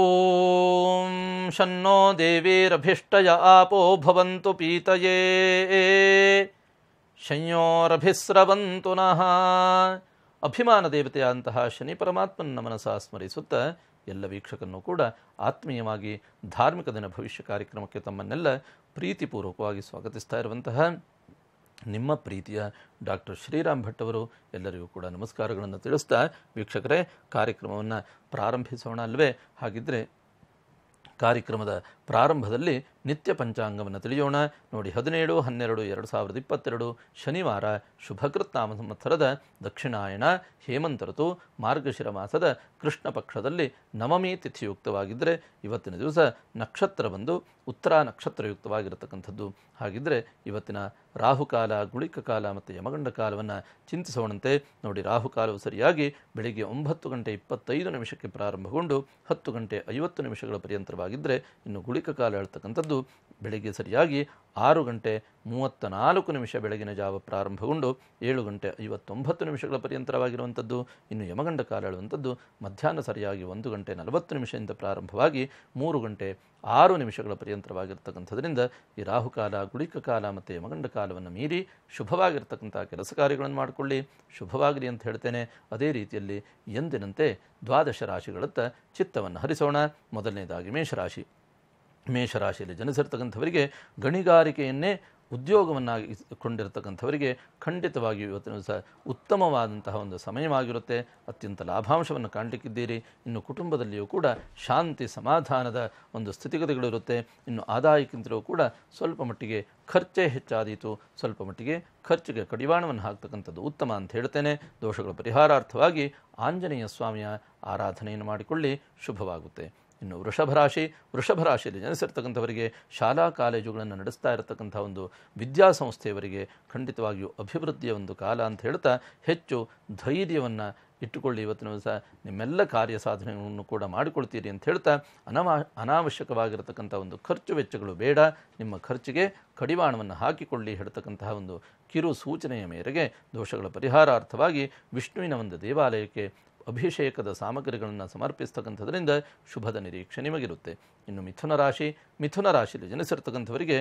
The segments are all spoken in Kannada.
ॐ शन्नो देवीरभिष्टय आपो भवन्तु पीतये ಸಂಯೋರಭಿಸ್ರವಂತು ನಃ ಅಭಿಮಾನ ದೇವತೆಯಾದಂತಹ ಶನಿ ಪರಮಾತ್ಮನ ಮನಸ ಸ್ಮರಿಸುತ್ತ ಎಲ್ಲ ವೀಕ್ಷಕನ್ನು ಕೂಡ ಆತ್ಮೀಯವಾಗಿ ಧಾರ್ಮಿಕ ದಿನ ಭವಿಷ್ಯ ಕಾರ್ಯಕ್ರಮಕ್ಕೆ ತಮ್ಮನ್ನೆಲ್ಲ ಪ್ರೀತಿಪೂರ್ವಕವಾಗಿ ಸ್ವಾಗತಿಸ್ತಾ ಇರುವಂತಹ ನಿಮ್ಮ ಪ್ರೀತಿಯ ಡಾಕ್ಟರ್ ಶ್ರೀರಾಮ್ ಭಟ್ಟವರು ಅವರು ಎಲ್ಲರಿಗೂ ಕೂಡ ನಮಸ್ಕಾರಗಳನ್ನು ತಿಳಿಸ್ತಾ ವೀಕ್ಷಕರೇ ಕಾರ್ಯಕ್ರಮವನ್ನು ಪ್ರಾರಂಭಿಸೋಣ ಅಲ್ವೇ ಹಾಗಿದ್ದರೆ ಕಾರ್ಯಕ್ರಮದ ಪ್ರಾರಂಭದಲ್ಲಿ ನಿತ್ಯ ಪಂಚಾಂಗವನ್ನು ತಿಳಿಯೋಣ ನೋಡಿ ಹದಿನೇಳು ಹನ್ನೆರಡು ಎರಡು ಸಾವಿರದ ಇಪ್ಪತ್ತೆರಡು ಶನಿವಾರ ನಾಮ ಸಂವತ್ಸರದ ದಕ್ಷಿಣಾಯಣ ಹೇಮಂತ ಋತು ಮಾರ್ಗಶಿರ ಮಾಸದ ಕೃಷ್ಣ ಪಕ್ಷದಲ್ಲಿ ನವಮಿ ತಿಥಿಯುಕ್ತವಾಗಿದ್ದರೆ ಇವತ್ತಿನ ದಿವಸ ನಕ್ಷತ್ರ ಬಂದು ಉತ್ತರ ನಕ್ಷತ್ರಯುಕ್ತವಾಗಿರತಕ್ಕಂಥದ್ದು ಹಾಗಿದ್ದರೆ ಇವತ್ತಿನ ರಾಹುಕಾಲ ಗುಳಿಕ ಕಾಲ ಮತ್ತು ಯಮಗಂಡ ಕಾಲವನ್ನು ಚಿಂತಿಸೋಣಂತೆ ನೋಡಿ ರಾಹುಕಾಲವು ಸರಿಯಾಗಿ ಬೆಳಿಗ್ಗೆ ಒಂಬತ್ತು ಗಂಟೆ ಇಪ್ಪತ್ತೈದು ನಿಮಿಷಕ್ಕೆ ಪ್ರಾರಂಭಗೊಂಡು ಹತ್ತು ಗಂಟೆ ಐವತ್ತು ನಿಮಿಷಗಳ ಪರ್ಯಂತರವಾಗಿದ್ದರೆ ಇನ್ನು ಗುಳಿಕ ಕಾಲ ಹೇಳ್ತಕ್ಕಂಥದ್ದು ಅದು ಬೆಳಗ್ಗೆ ಸರಿಯಾಗಿ ಆರು ಗಂಟೆ ಮೂವತ್ತ ನಾಲ್ಕು ನಿಮಿಷ ಬೆಳಗಿನ ಜಾವ ಪ್ರಾರಂಭಗೊಂಡು ಏಳು ಗಂಟೆ ಐವತ್ತೊಂಬತ್ತು ನಿಮಿಷಗಳ ಪರ್ಯಂತರವಾಗಿರುವಂಥದ್ದು ಇನ್ನು ಯಮಗಂಡ ಕಾಲ ಹೇಳುವಂಥದ್ದು ಮಧ್ಯಾಹ್ನ ಸರಿಯಾಗಿ ಒಂದು ಗಂಟೆ ನಲವತ್ತು ನಿಮಿಷದಿಂದ ಪ್ರಾರಂಭವಾಗಿ ಮೂರು ಗಂಟೆ ಆರು ನಿಮಿಷಗಳ ಪರ್ಯಂತರವಾಗಿರ್ತಕ್ಕಂಥದ್ರಿಂದ ಈ ರಾಹುಕಾಲ ಗುಳಿಕ ಕಾಲ ಮತ್ತು ಯಮಗಂಡ ಕಾಲವನ್ನು ಮೀರಿ ಶುಭವಾಗಿರ್ತಕ್ಕಂಥ ಕೆಲಸ ಕಾರ್ಯಗಳನ್ನು ಮಾಡಿಕೊಳ್ಳಿ ಶುಭವಾಗಲಿ ಅಂತ ಹೇಳ್ತೇನೆ ಅದೇ ರೀತಿಯಲ್ಲಿ ಎಂದಿನಂತೆ ದ್ವಾದಶ ರಾಶಿಗಳತ್ತ ಚಿತ್ತವನ್ನು ಹರಿಸೋಣ ಮೊದಲನೇದಾಗಿ ಮೇಷರಾಶಿ ಮೇಷರಾಶಿಯಲ್ಲಿ ಜನಿಸಿರ್ತಕ್ಕಂಥವರಿಗೆ ಗಣಿಗಾರಿಕೆಯನ್ನೇ ಉದ್ಯೋಗವನ್ನಾಗಿ ಕೊಂಡಿರ್ತಕ್ಕಂಥವರಿಗೆ ಖಂಡಿತವಾಗಿಯೂ ಇವತ್ತಿನ ದಿವಸ ಉತ್ತಮವಾದಂತಹ ಒಂದು ಸಮಯವಾಗಿರುತ್ತೆ ಅತ್ಯಂತ ಲಾಭಾಂಶವನ್ನು ಕಾಣಲಿಕ್ಕಿದ್ದೀರಿ ಇನ್ನು ಕುಟುಂಬದಲ್ಲಿಯೂ ಕೂಡ ಶಾಂತಿ ಸಮಾಧಾನದ ಒಂದು ಸ್ಥಿತಿಗತಿಗಳಿರುತ್ತೆ ಇನ್ನು ಆದಾಯಕ್ಕಿಂತಲೂ ಕೂಡ ಸ್ವಲ್ಪ ಮಟ್ಟಿಗೆ ಖರ್ಚೇ ಹೆಚ್ಚಾದೀತು ಸ್ವಲ್ಪ ಮಟ್ಟಿಗೆ ಖರ್ಚಿಗೆ ಕಡಿವಾಣವನ್ನು ಹಾಕ್ತಕ್ಕಂಥದ್ದು ಉತ್ತಮ ಅಂತ ಹೇಳ್ತೇನೆ ದೋಷಗಳ ಪರಿಹಾರಾರ್ಥವಾಗಿ ಆಂಜನೇಯ ಸ್ವಾಮಿಯ ಆರಾಧನೆಯನ್ನು ಮಾಡಿಕೊಳ್ಳಿ ಶುಭವಾಗುತ್ತೆ ಇನ್ನು ವೃಷಭ ರಾಶಿ ವೃಷಭ ರಾಶಿಯಲ್ಲಿ ಜನಿಸಿರ್ತಕ್ಕಂಥವರಿಗೆ ಶಾಲಾ ಕಾಲೇಜುಗಳನ್ನು ನಡೆಸ್ತಾ ಇರತಕ್ಕಂಥ ಒಂದು ವಿದ್ಯಾಸಂಸ್ಥೆಯವರಿಗೆ ಖಂಡಿತವಾಗಿಯೂ ಅಭಿವೃದ್ಧಿಯ ಒಂದು ಕಾಲ ಅಂತ ಹೇಳ್ತಾ ಹೆಚ್ಚು ಧೈರ್ಯವನ್ನು ಇಟ್ಟುಕೊಳ್ಳಿ ಇವತ್ತಿನ ದಿವಸ ನಿಮ್ಮೆಲ್ಲ ಕಾರ್ಯ ಸಾಧನೆಗಳನ್ನು ಕೂಡ ಮಾಡಿಕೊಳ್ತೀರಿ ಅಂತ ಹೇಳ್ತಾ ಅನವಾ ಅನಾವಶ್ಯಕವಾಗಿರತಕ್ಕಂಥ ಒಂದು ಖರ್ಚು ವೆಚ್ಚಗಳು ಬೇಡ ನಿಮ್ಮ ಖರ್ಚಿಗೆ ಕಡಿವಾಣವನ್ನು ಹಾಕಿಕೊಳ್ಳಿ ಹೇಳ್ತಕ್ಕಂತಹ ಒಂದು ಕಿರು ಸೂಚನೆಯ ಮೇರೆಗೆ ದೋಷಗಳ ಪರಿಹಾರಾರ್ಥವಾಗಿ ವಿಷ್ಣುವಿನ ಒಂದು ದೇವಾಲಯಕ್ಕೆ ಅಭಿಷೇಕದ ಸಾಮಗ್ರಿಗಳನ್ನು ಸಮರ್ಪಿಸ್ತಕ್ಕಂಥದ್ರಿಂದ ಶುಭದ ನಿರೀಕ್ಷೆ ನಿಮಗಿರುತ್ತೆ ಇನ್ನು ಮಿಥುನ ರಾಶಿ ಮಿಥುನ ರಾಶಿಯಲ್ಲಿ ಜನಿಸಿರ್ತಕ್ಕಂಥವರಿಗೆ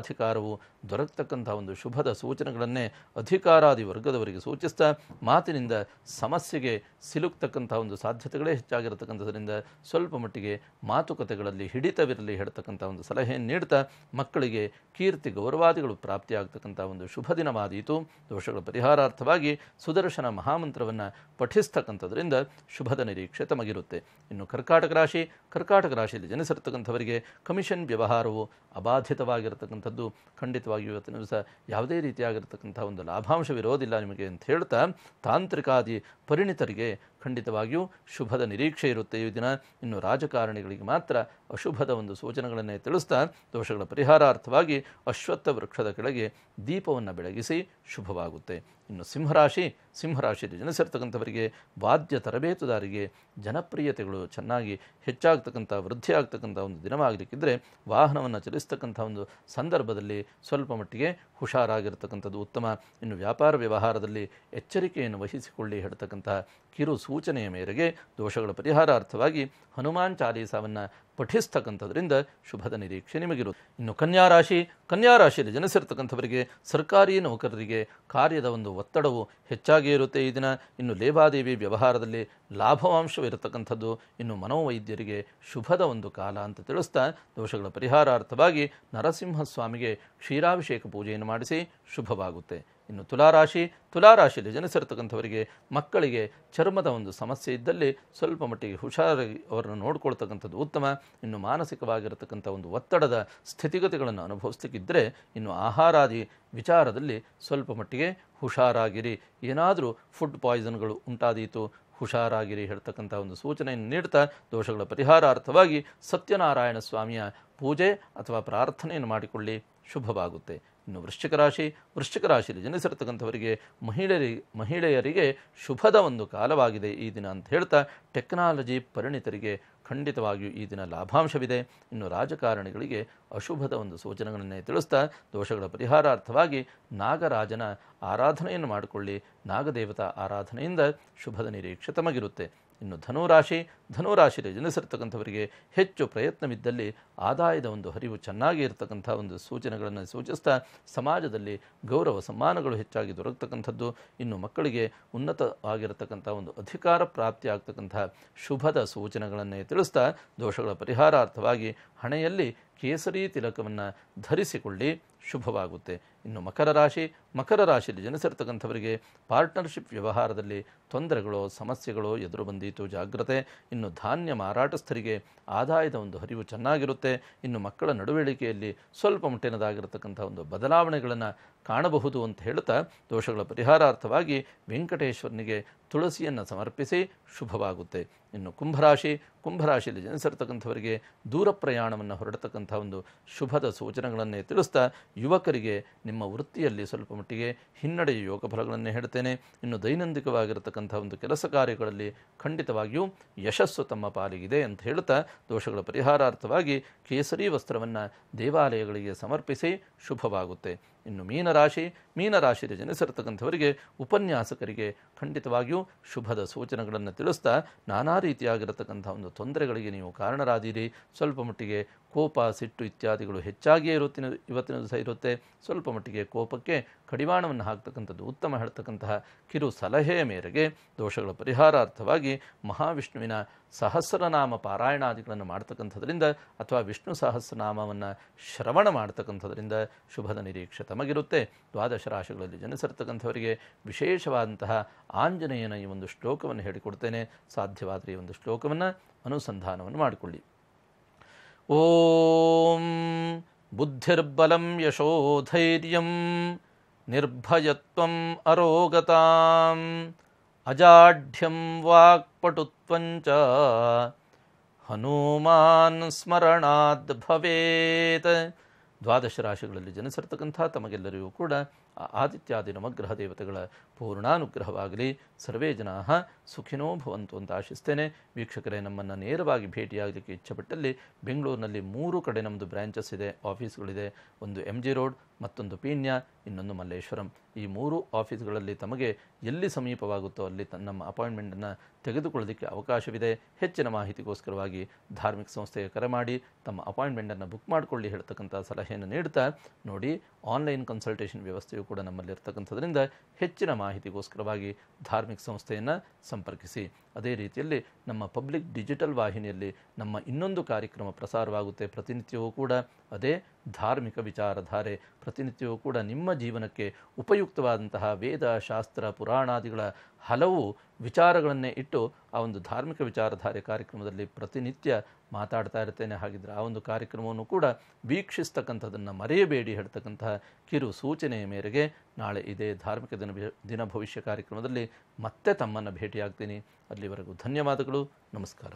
ಅಧಿಕಾರವು ದೊರಕತಕ್ಕಂಥ ಒಂದು ಶುಭದ ಸೂಚನೆಗಳನ್ನೇ ಅಧಿಕಾರಾದಿ ವರ್ಗದವರಿಗೆ ಸೂಚಿಸ್ತಾ ಮಾತಿನಿಂದ ಸಮಸ್ಯೆಗೆ ಸಿಲುಕ್ತಕ್ಕಂಥ ಒಂದು ಸಾಧ್ಯತೆಗಳೇ ಹೆಚ್ಚಾಗಿರತಕ್ಕಂಥದ್ರಿಂದ ಸ್ವಲ್ಪ ಮಟ್ಟಿಗೆ ಮಾತುಕತೆಗಳಲ್ಲಿ ಹಿಡಿತವಿರಲಿ ಹೇಳ್ತಕ್ಕಂಥ ಒಂದು ಸಲಹೆಯನ್ನು ನೀಡ್ತಾ ಮಕ್ಕಳಿಗೆ ಕೀರ್ತಿ ಗೌರವಾದಿಗಳು ಪ್ರಾಪ್ತಿಯಾಗ್ತಕ್ಕಂಥ ಒಂದು ಶುಭ ದಿನವಾದೀತು ದೋಷಗಳ ಪರಿಹಾರಾರ್ಥವಾಗಿ ಸುದರ್ಶನ ಮಹಾಮಂತ್ರವನ್ನು ಪಠಿಸ್ತಕ್ಕಂಥದ್ರಿಂದ ಶುಭದ ನಿರೀಕ್ಷೆ ತಮಗಿರುತ್ತೆ ಇನ್ನು ಕರ್ಕಾಟಕ ರಾಶಿ ಕರ್ಕಾಟಕ ರಾಶಿಯಲ್ಲಿ ಜನಿಸಿರ್ತಕ್ಕಂಥವರಿಗೆ ಕಮಿಷನ್ ವ್ಯವಹಾರವು ಅಬಾಧಿತವಾಗಿರತಕ್ಕಂಥದ್ದು ಖಂಡಿತವಾಗಿ ಇವತ್ತಿನ ದಿವಸ ಯಾವುದೇ ರೀತಿಯಾಗಿರತಕ್ಕಂಥ ಒಂದು ಲಾಭಾಂಶವಿರೋದಿಲ್ಲ ನಿಮಗೆ ಅಂತ ಹೇಳ್ತಾ ತಾಂತ್ರಿಕಾದಿ ಪರಿಣಿತರಿಗೆ ಖಂಡಿತವಾಗಿಯೂ ಶುಭದ ನಿರೀಕ್ಷೆ ಇರುತ್ತೆ ಈ ದಿನ ಇನ್ನು ರಾಜಕಾರಣಿಗಳಿಗೆ ಮಾತ್ರ ಅಶುಭದ ಒಂದು ಸೂಚನೆಗಳನ್ನೇ ತಿಳಿಸ್ತಾ ದೋಷಗಳ ಪರಿಹಾರಾರ್ಥವಾಗಿ ಅಶ್ವತ್ಥ ವೃಕ್ಷದ ಕೆಳಗೆ ದೀಪವನ್ನು ಬೆಳಗಿಸಿ ಶುಭವಾಗುತ್ತೆ ಇನ್ನು ಸಿಂಹರಾಶಿ ಸಿಂಹರಾಶಿಯಲ್ಲಿ ಜನಿಸಿರ್ತಕ್ಕಂಥವರಿಗೆ ವಾದ್ಯ ತರಬೇತುದಾರಿಗೆ ಜನಪ್ರಿಯತೆಗಳು ಚೆನ್ನಾಗಿ ಹೆಚ್ಚಾಗ್ತಕ್ಕಂಥ ವೃದ್ಧಿ ಆಗ್ತಕ್ಕಂಥ ಒಂದು ದಿನವಾಗಲಿಕ್ಕಿದ್ರೆ ವಾಹನವನ್ನು ಚಲಿಸ್ತಕ್ಕಂಥ ಒಂದು ಸಂದರ್ಭದಲ್ಲಿ ಸ್ವಲ್ಪ ಮಟ್ಟಿಗೆ ಹುಷಾರಾಗಿರ್ತಕ್ಕಂಥದ್ದು ಉತ್ತಮ ಇನ್ನು ವ್ಯಾಪಾರ ವ್ಯವಹಾರದಲ್ಲಿ ಎಚ್ಚರಿಕೆಯನ್ನು ವಹಿಸಿಕೊಳ್ಳಿ ಹೇಳ್ತಕ್ಕಂಥ ಕಿರು ಸೂಚನೆಯ ಮೇರೆಗೆ ದೋಷಗಳ ಪರಿಹಾರಾರ್ಥವಾಗಿ ಹನುಮಾನ್ ಚಾಲೀಸಾವನ್ನು ಪಠಿಸ್ತಕ್ಕಂಥದ್ರಿಂದ ಶುಭದ ನಿರೀಕ್ಷೆ ನಿಮಗಿರುತ್ತೆ ಇನ್ನು ಕನ್ಯಾ ರಾಶಿ ಕನ್ಯಾ ರಾಶಿಯಲ್ಲಿ ಜನಿಸಿರ್ತಕ್ಕಂಥವರಿಗೆ ಸರ್ಕಾರಿ ನೌಕರರಿಗೆ ಕಾರ್ಯದ ಒಂದು ಒತ್ತಡವು ಹೆಚ್ಚಾಗಿ ಇರುತ್ತೆ ಈ ದಿನ ಇನ್ನು ಲೇವಾದೇವಿ ವ್ಯವಹಾರದಲ್ಲಿ ಲಾಭವಾಂಶವಿರತಕ್ಕಂಥದ್ದು ಇನ್ನು ಮನೋವೈದ್ಯರಿಗೆ ಶುಭದ ಒಂದು ಕಾಲ ಅಂತ ತಿಳಿಸ್ತಾ ದೋಷಗಳ ಪರಿಹಾರಾರ್ಥವಾಗಿ ನರಸಿಂಹಸ್ವಾಮಿಗೆ ಕ್ಷೀರಾಭಿಷೇಕ ಪೂಜೆಯನ್ನು ಮಾಡಿಸಿ ಶುಭವಾಗುತ್ತೆ ಇನ್ನು ತುಲಾರಾಶಿ ತುಲಾರಾಶಿಯಲ್ಲಿ ಜನಿಸಿರ್ತಕ್ಕಂಥವರಿಗೆ ಮಕ್ಕಳಿಗೆ ಚರ್ಮದ ಒಂದು ಸಮಸ್ಯೆ ಇದ್ದಲ್ಲಿ ಸ್ವಲ್ಪ ಮಟ್ಟಿಗೆ ಹುಷಾರಾಗಿ ಅವರನ್ನು ನೋಡಿಕೊಳ್ತಕ್ಕಂಥದ್ದು ಉತ್ತಮ ಇನ್ನು ಮಾನಸಿಕವಾಗಿರತಕ್ಕಂಥ ಒಂದು ಒತ್ತಡದ ಸ್ಥಿತಿಗತಿಗಳನ್ನು ಅನುಭವಿಸ್ತಕ್ಕಿದ್ದರೆ ಇನ್ನು ಆಹಾರಾದಿ ವಿಚಾರದಲ್ಲಿ ಸ್ವಲ್ಪ ಮಟ್ಟಿಗೆ ಹುಷಾರಾಗಿರಿ ಏನಾದರೂ ಫುಡ್ ಪಾಯ್ಸನ್ಗಳು ಉಂಟಾದೀತು ಹುಷಾರಾಗಿರಿ ಹೇಳ್ತಕ್ಕಂಥ ಒಂದು ಸೂಚನೆಯನ್ನು ನೀಡ್ತಾ ದೋಷಗಳ ಪರಿಹಾರಾರ್ಥವಾಗಿ ಸತ್ಯನಾರಾಯಣ ಸ್ವಾಮಿಯ ಪೂಜೆ ಅಥವಾ ಪ್ರಾರ್ಥನೆಯನ್ನು ಮಾಡಿಕೊಳ್ಳಿ ಶುಭವಾಗುತ್ತೆ ಇನ್ನು ವೃಶ್ಚಿಕ ರಾಶಿ ವೃಶ್ಚಿಕ ರಾಶಿಯಲ್ಲಿ ಜನಿಸಿರ್ತಕ್ಕಂಥವರಿಗೆ ಮಹಿಳೆಯರಿ ಮಹಿಳೆಯರಿಗೆ ಶುಭದ ಒಂದು ಕಾಲವಾಗಿದೆ ಈ ದಿನ ಅಂತ ಹೇಳ್ತಾ ಟೆಕ್ನಾಲಜಿ ಪರಿಣಿತರಿಗೆ ಖಂಡಿತವಾಗಿಯೂ ಈ ದಿನ ಲಾಭಾಂಶವಿದೆ ಇನ್ನು ರಾಜಕಾರಣಿಗಳಿಗೆ ಅಶುಭದ ಒಂದು ಸೂಚನೆಗಳನ್ನೇ ತಿಳಿಸ್ತಾ ದೋಷಗಳ ಪರಿಹಾರಾರ್ಥವಾಗಿ ನಾಗರಾಜನ ಆರಾಧನೆಯನ್ನು ಮಾಡಿಕೊಳ್ಳಿ ನಾಗದೇವತಾ ಆರಾಧನೆಯಿಂದ ಶುಭದ ನಿರೀಕ್ಷೆ ತಮಗಿರುತ್ತೆ ಇನ್ನು ಧನುರಾಶಿ ಧನುರಾಶಿಯಲ್ಲಿ ಜನಿಸಿರ್ತಕ್ಕಂಥವರಿಗೆ ಹೆಚ್ಚು ಪ್ರಯತ್ನವಿದ್ದಲ್ಲಿ ಆದಾಯದ ಒಂದು ಹರಿವು ಚೆನ್ನಾಗಿ ಇರತಕ್ಕಂಥ ಒಂದು ಸೂಚನೆಗಳನ್ನು ಸೂಚಿಸ್ತಾ ಸಮಾಜದಲ್ಲಿ ಗೌರವ ಸಮ್ಮಾನಗಳು ಹೆಚ್ಚಾಗಿ ದೊರಕತಕ್ಕಂಥದ್ದು ಇನ್ನು ಮಕ್ಕಳಿಗೆ ಉನ್ನತವಾಗಿರತಕ್ಕಂಥ ಒಂದು ಅಧಿಕಾರ ಪ್ರಾಪ್ತಿ ಆಗ್ತಕ್ಕಂಥ ಶುಭದ ಸೂಚನೆಗಳನ್ನೇ ತಿಳಿಸ್ತಾ ದೋಷಗಳ ಪರಿಹಾರಾರ್ಥವಾಗಿ ಹಣೆಯಲ್ಲಿ ಕೇಸರಿ ತಿಲಕವನ್ನು ಧರಿಸಿಕೊಳ್ಳಿ ಶುಭವಾಗುತ್ತೆ ಇನ್ನು ಮಕರ ರಾಶಿ ಮಕರ ರಾಶಿಯಲ್ಲಿ ಜನಿಸಿರ್ತಕ್ಕಂಥವರಿಗೆ ಪಾರ್ಟ್ನರ್ಶಿಪ್ ವ್ಯವಹಾರದಲ್ಲಿ ತೊಂದರೆಗಳು ಸಮಸ್ಯೆಗಳು ಎದುರು ಬಂದಿತು ಜಾಗ್ರತೆ ಇನ್ನು ಧಾನ್ಯ ಮಾರಾಟಸ್ಥರಿಗೆ ಆದಾಯದ ಒಂದು ಹರಿವು ಚೆನ್ನಾಗಿರುತ್ತೆ ಇನ್ನು ಮಕ್ಕಳ ನಡವಳಿಕೆಯಲ್ಲಿ ಸ್ವಲ್ಪ ಮುಟ್ಟಿನದಾಗಿರ್ತಕ್ಕಂಥ ಒಂದು ಬದಲಾವಣೆಗಳನ್ನು ಕಾಣಬಹುದು ಅಂತ ಹೇಳುತ್ತಾ ದೋಷಗಳ ಪರಿಹಾರಾರ್ಥವಾಗಿ ವೆಂಕಟೇಶ್ವರನಿಗೆ ತುಳಸಿಯನ್ನು ಸಮರ್ಪಿಸಿ ಶುಭವಾಗುತ್ತೆ ಇನ್ನು ಕುಂಭರಾಶಿ ಕುಂಭರಾಶಿಯಲ್ಲಿ ಜನಿಸಿರ್ತಕ್ಕಂಥವರಿಗೆ ದೂರ ಪ್ರಯಾಣವನ್ನು ಹೊರಡತಕ್ಕಂಥ ಒಂದು ಶುಭದ ಸೂಚನೆಗಳನ್ನೇ ತಿಳಿಸ್ತಾ ಯುವಕರಿಗೆ ನಿಮ್ಮ ವೃತ್ತಿಯಲ್ಲಿ ಸ್ವಲ್ಪ ಮಟ್ಟಿಗೆ ಹಿನ್ನಡೆಯ ಯೋಗ ಫಲಗಳನ್ನು ಹೇಳ್ತೇನೆ ಇನ್ನು ದೈನಂದಿಕವಾಗಿರತಕ್ಕಂಥ ಒಂದು ಕೆಲಸ ಕಾರ್ಯಗಳಲ್ಲಿ ಖಂಡಿತವಾಗಿಯೂ ಯಶಸ್ಸು ತಮ್ಮ ಪಾಲಿಗಿದೆ ಅಂತ ಹೇಳುತ್ತಾ ದೋಷಗಳ ಪರಿಹಾರಾರ್ಥವಾಗಿ ಕೇಸರಿ ವಸ್ತ್ರವನ್ನು ದೇವಾಲಯಗಳಿಗೆ ಸಮರ್ಪಿಸಿ ಶುಭವಾಗುತ್ತೆ ಇನ್ನು ಮೀನರಾಶಿ ಮೀನರಾಶಿಯಲ್ಲಿ ಜನಿಸಿರತಕ್ಕಂಥವರಿಗೆ ಉಪನ್ಯಾಸಕರಿಗೆ ಖಂಡಿತವಾಗಿಯೂ ಶುಭದ ಸೂಚನೆಗಳನ್ನು ತಿಳಿಸ್ತಾ ನಾನಾ ರೀತಿಯಾಗಿರತಕ್ಕಂಥ ಒಂದು ತೊಂದರೆಗಳಿಗೆ ನೀವು ಕಾರಣರಾದೀರಿ ಸ್ವಲ್ಪ ಮಟ್ಟಿಗೆ ಕೋಪ ಸಿಟ್ಟು ಇತ್ಯಾದಿಗಳು ಹೆಚ್ಚಾಗಿಯೇ ಇರುತ್ತಿನ ಇವತ್ತಿನ ಸಹ ಇರುತ್ತೆ ಸ್ವಲ್ಪ ಮಟ್ಟಿಗೆ ಕೋಪಕ್ಕೆ ಕಡಿವಾಣವನ್ನು ಹಾಕ್ತಕ್ಕಂಥದ್ದು ಉತ್ತಮ ಹೇಳ್ತಕ್ಕಂತಹ ಕಿರು ಸಲಹೆಯ ಮೇರೆಗೆ ದೋಷಗಳ ಪರಿಹಾರಾರ್ಥವಾಗಿ ಮಹಾವಿಷ್ಣುವಿನ ಸಹಸ್ರನಾಮ ಪಾರಾಯಣಾದಿಗಳನ್ನು ಮಾಡ್ತಕ್ಕಂಥದ್ರಿಂದ ಅಥವಾ ವಿಷ್ಣು ಸಹಸ್ರನಾಮವನ್ನು ಶ್ರವಣ ಮಾಡ್ತಕ್ಕಂಥದ್ರಿಂದ ಶುಭದ ನಿರೀಕ್ಷೆ ತಮಗಿರುತ್ತೆ ದ್ವಾದಶ ರಾಶಿಗಳಲ್ಲಿ ಜನಿಸಿರ್ತಕ್ಕಂಥವರಿಗೆ ವಿಶೇಷವಾದಂತಹ ಆಂಜನೇಯನ ಈ ಒಂದು ಶ್ಲೋಕವನ್ನು ಹೇಳಿಕೊಡ್ತೇನೆ ಸಾಧ್ಯವಾದರೆ ಈ ಒಂದು ಶ್ಲೋಕವನ್ನು ಅನುಸಂಧಾನವನ್ನು ಮಾಡಿಕೊಳ್ಳಿ ॐ बुद्धिर्बलं यशोधैर्यम् निर्भयत्वम् अरोगताम् अजाढ्यम् वाक्पटुत्वम् च भवेत् ದ್ವಾದಶ ರಾಶಿಗಳಲ್ಲಿ ಜನಿಸಿರ್ತಕ್ಕಂಥ ತಮಗೆಲ್ಲರಿಗೂ ಕೂಡ ಆದಿತ್ಯಾದಿ ನವಗ್ರಹ ದೇವತೆಗಳ ಪೂರ್ಣಾನುಗ್ರಹವಾಗಲಿ ಸರ್ವೇ ಜನಾ ಸುಖಿನೋ ಭವಂತು ಅಂತ ಆಶಿಸ್ತೇನೆ ವೀಕ್ಷಕರೇ ನಮ್ಮನ್ನು ನೇರವಾಗಿ ಭೇಟಿಯಾಗಲಿಕ್ಕೆ ಇಚ್ಛೆಪಟ್ಟಲ್ಲಿ ಬೆಂಗಳೂರಿನಲ್ಲಿ ಮೂರು ಕಡೆ ನಮ್ಮದು ಬ್ರ್ಯಾಂಚಸ್ ಇದೆ ಆಫೀಸ್ಗಳಿದೆ ಒಂದು ಎಮ್ ಜಿ ರೋಡ್ ಮತ್ತೊಂದು ಪೀಣ್ಯ ಇನ್ನೊಂದು ಮಲ್ಲೇಶ್ವರಂ ಈ ಮೂರು ಆಫೀಸ್ಗಳಲ್ಲಿ ತಮಗೆ ಎಲ್ಲಿ ಸಮೀಪವಾಗುತ್ತೋ ಅಲ್ಲಿ ನಮ್ಮ ಅಪಾಯಿಂಟ್ಮೆಂಟನ್ನು ತೆಗೆದುಕೊಳ್ಳೋದಕ್ಕೆ ಅವಕಾಶವಿದೆ ಹೆಚ್ಚಿನ ಮಾಹಿತಿಗೋಸ್ಕರವಾಗಿ ಧಾರ್ಮಿಕ ಸಂಸ್ಥೆಗೆ ಕರೆ ಮಾಡಿ ತಮ್ಮ ಅಪಾಯಿಂಟ್ಮೆಂಟನ್ನು ಬುಕ್ ಮಾಡಿಕೊಳ್ಳಿ ಹೇಳ್ತಕ್ಕಂಥ ಸಲಹೆಯನ್ನು ನೀಡ್ತಾ ನೋಡಿ ಆನ್ಲೈನ್ ಕನ್ಸಲ್ಟೇಷನ್ ವ್ಯವಸ್ಥೆಯು ಕೂಡ ನಮ್ಮಲ್ಲಿರ್ತಕ್ಕಂಥದ್ರಿಂದ ಹೆಚ್ಚಿನ ಮಾಹಿತಿಗೋಸ್ಕರವಾಗಿ ಧಾರ್ಮಿಕ ಸಂಸ್ಥೆಯನ್ನು ಸಂಪರ್ಕಿಸಿ ಅದೇ ರೀತಿಯಲ್ಲಿ ನಮ್ಮ ಪಬ್ಲಿಕ್ ಡಿಜಿಟಲ್ ವಾಹಿನಿಯಲ್ಲಿ ನಮ್ಮ ಇನ್ನೊಂದು ಕಾರ್ಯಕ್ರಮ ಪ್ರಸಾರವಾಗುತ್ತೆ ಪ್ರತಿನಿತ್ಯವೂ ಕೂಡ ಅದೇ ಧಾರ್ಮಿಕ ವಿಚಾರಧಾರೆ ಪ್ರತಿನಿತ್ಯವೂ ಕೂಡ ನಿಮ್ಮ ಜೀವನಕ್ಕೆ ಉಪಯುಕ್ತವಾದಂತಹ ವೇದ ಶಾಸ್ತ್ರ ಪುರಾಣಾದಿಗಳ ಹಲವು ವಿಚಾರಗಳನ್ನೇ ಇಟ್ಟು ಆ ಒಂದು ಧಾರ್ಮಿಕ ವಿಚಾರಧಾರೆ ಕಾರ್ಯಕ್ರಮದಲ್ಲಿ ಪ್ರತಿನಿತ್ಯ ಮಾತಾಡ್ತಾ ಇರ್ತೇನೆ ಹಾಗಿದ್ರೆ ಆ ಒಂದು ಕಾರ್ಯಕ್ರಮವನ್ನು ಕೂಡ ವೀಕ್ಷಿಸ್ತಕ್ಕಂಥದ್ದನ್ನು ಮರೆಯಬೇಡಿ ಹೇಳ್ತಕ್ಕಂತಹ ಕಿರು ಸೂಚನೆಯ ಮೇರೆಗೆ ನಾಳೆ ಇದೇ ಧಾರ್ಮಿಕ ದಿನ ದಿನ ಭವಿಷ್ಯ ಕಾರ್ಯಕ್ರಮದಲ್ಲಿ ಮತ್ತೆ ತಮ್ಮನ್ನು ಭೇಟಿಯಾಗ್ತೀನಿ ಅಲ್ಲಿವರೆಗೂ ಧನ್ಯವಾದಗಳು ನಮಸ್ಕಾರ